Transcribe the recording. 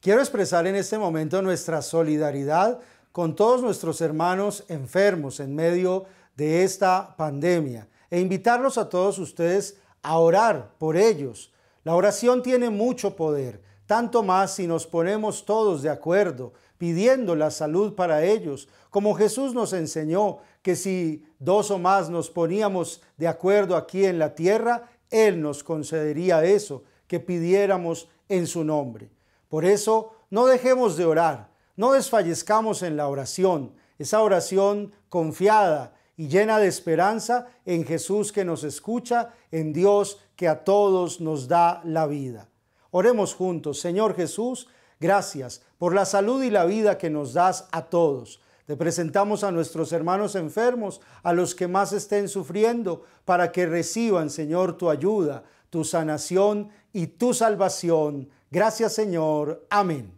Quiero expresar en este momento nuestra solidaridad con todos nuestros hermanos enfermos en medio de esta pandemia e invitarlos a todos ustedes a orar por ellos. La oración tiene mucho poder, tanto más si nos ponemos todos de acuerdo, pidiendo la salud para ellos, como Jesús nos enseñó que si dos o más nos poníamos de acuerdo aquí en la tierra, Él nos concedería eso, que pidiéramos en su nombre. Por eso, no dejemos de orar, no desfallezcamos en la oración, esa oración confiada y llena de esperanza en Jesús que nos escucha, en Dios que a todos nos da la vida. Oremos juntos, Señor Jesús, gracias por la salud y la vida que nos das a todos. Te presentamos a nuestros hermanos enfermos, a los que más estén sufriendo, para que reciban, Señor, tu ayuda, tu sanación y tu salvación. Gracias Señor. Amén.